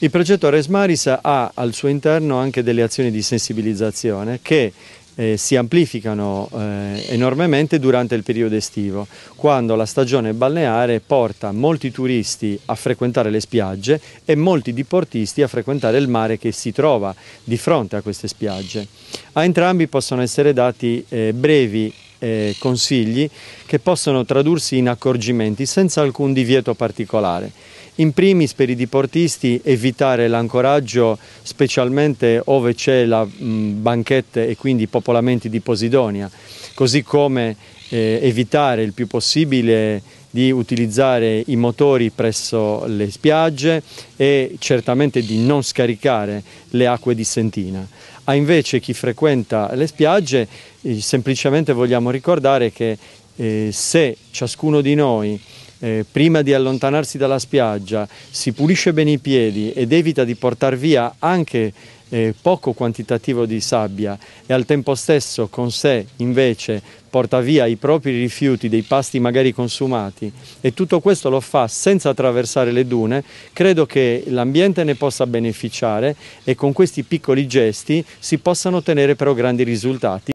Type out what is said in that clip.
Il progetto Resmaris ha al suo interno anche delle azioni di sensibilizzazione che eh, si amplificano eh, enormemente durante il periodo estivo, quando la stagione balneare porta molti turisti a frequentare le spiagge e molti diportisti a frequentare il mare che si trova di fronte a queste spiagge. A entrambi possono essere dati eh, brevi eh, consigli che possono tradursi in accorgimenti senza alcun divieto particolare. In primis per i diportisti evitare l'ancoraggio specialmente ove c'è la mh, banchette e quindi i popolamenti di posidonia, così come eh, evitare il più possibile di utilizzare i motori presso le spiagge e certamente di non scaricare le acque di Sentina. A invece chi frequenta le spiagge eh, semplicemente vogliamo ricordare che eh, se ciascuno di noi eh, prima di allontanarsi dalla spiaggia si pulisce bene i piedi ed evita di portare via anche eh, poco quantitativo di sabbia e al tempo stesso con sé invece porta via i propri rifiuti dei pasti magari consumati e tutto questo lo fa senza attraversare le dune, credo che l'ambiente ne possa beneficiare e con questi piccoli gesti si possano ottenere però grandi risultati.